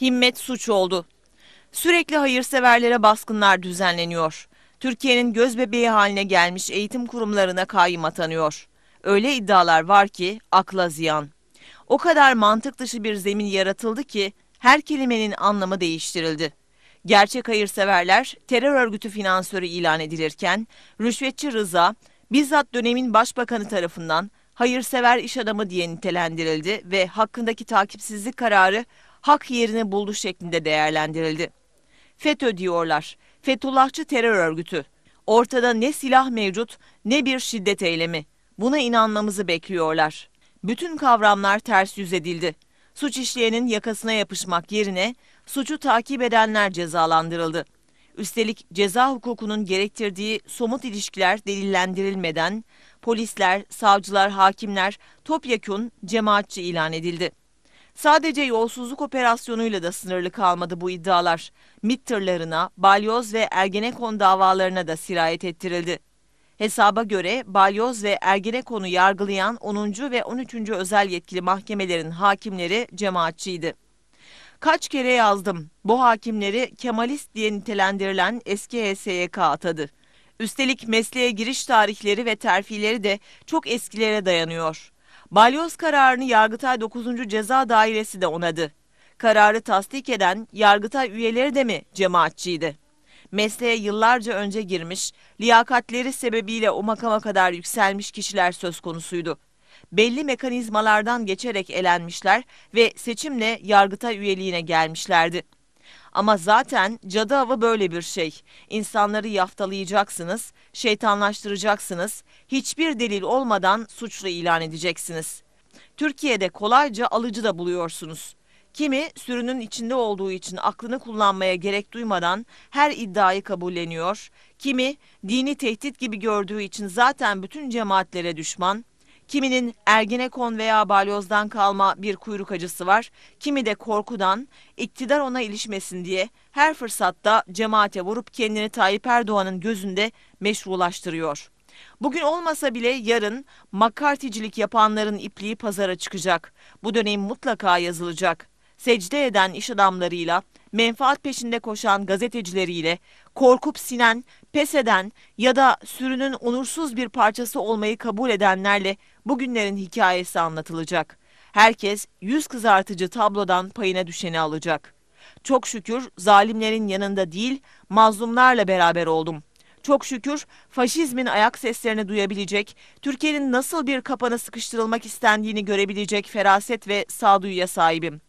himmet suç oldu. Sürekli hayırseverlere baskınlar düzenleniyor. Türkiye'nin gözbebeği haline gelmiş eğitim kurumlarına kayyım atanıyor. Öyle iddialar var ki akla ziyan. O kadar mantık dışı bir zemin yaratıldı ki her kelimenin anlamı değiştirildi. Gerçek hayırseverler terör örgütü finansörü ilan edilirken rüşvetçi Rıza bizzat dönemin başbakanı tarafından hayırsever iş adamı diye nitelendirildi ve hakkındaki takipsizlik kararı hak yerini buldu şeklinde değerlendirildi. FETÖ diyorlar. Fethullahçı terör örgütü. Ortada ne silah mevcut ne bir şiddet eylemi. Buna inanmamızı bekliyorlar. Bütün kavramlar ters yüz edildi. Suç işleyenin yakasına yapışmak yerine suçu takip edenler cezalandırıldı. Üstelik ceza hukukunun gerektirdiği somut ilişkiler delillendirilmeden polisler, savcılar, hakimler topyekun cemaatçi ilan edildi. Sadece yolsuzluk operasyonuyla da sınırlı kalmadı bu iddialar. MİT tırlarına, balyoz ve Ergenekon davalarına da sirayet ettirildi. Hesaba göre Balyoz ve Ergenekon'u yargılayan 10. ve 13. özel yetkili mahkemelerin hakimleri cemaatçiydi. Kaç kere yazdım. Bu hakimleri Kemalist diye nitelendirilen eski HSYK atadı. Üstelik mesleğe giriş tarihleri ve terfileri de çok eskilere dayanıyor. Balyoz kararını Yargıtay 9. Ceza Dairesi de onadı. Kararı tasdik eden Yargıtay üyeleri de mi cemaatçiydi? Mesleğe yıllarca önce girmiş, liyakatleri sebebiyle o makama kadar yükselmiş kişiler söz konusuydu. Belli mekanizmalardan geçerek elenmişler ve seçimle Yargıtay üyeliğine gelmişlerdi. Ama zaten cadı avı böyle bir şey. İnsanları yaftalayacaksınız, şeytanlaştıracaksınız, hiçbir delil olmadan suçlu ilan edeceksiniz. Türkiye'de kolayca alıcı da buluyorsunuz. Kimi sürünün içinde olduğu için aklını kullanmaya gerek duymadan her iddiayı kabulleniyor. Kimi dini tehdit gibi gördüğü için zaten bütün cemaatlere düşman. Kiminin Ergenekon veya balyozdan kalma bir kuyruk acısı var, kimi de korkudan iktidar ona ilişmesin diye her fırsatta cemaate vurup kendini Tayyip Erdoğan'ın gözünde meşrulaştırıyor. Bugün olmasa bile yarın makarticilik yapanların ipliği pazara çıkacak. Bu dönem mutlaka yazılacak. Secde eden iş adamlarıyla, menfaat peşinde koşan gazetecileriyle korkup sinen, pes eden ya da sürünün onursuz bir parçası olmayı kabul edenlerle bugünlerin hikayesi anlatılacak. Herkes yüz kızartıcı tablodan payına düşeni alacak. Çok şükür zalimlerin yanında değil, mazlumlarla beraber oldum. Çok şükür faşizmin ayak seslerini duyabilecek, Türkiye'nin nasıl bir kapana sıkıştırılmak istendiğini görebilecek feraset ve sağduyuya sahibim.''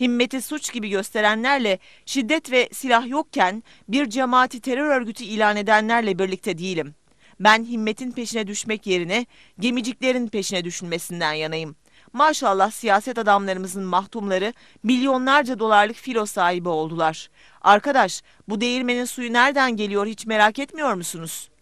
Himmeti suç gibi gösterenlerle şiddet ve silah yokken bir cemaati terör örgütü ilan edenlerle birlikte değilim. Ben himmetin peşine düşmek yerine gemiciklerin peşine düşünmesinden yanayım. Maşallah siyaset adamlarımızın mahtumları milyonlarca dolarlık filo sahibi oldular. Arkadaş bu değirmenin suyu nereden geliyor hiç merak etmiyor musunuz?''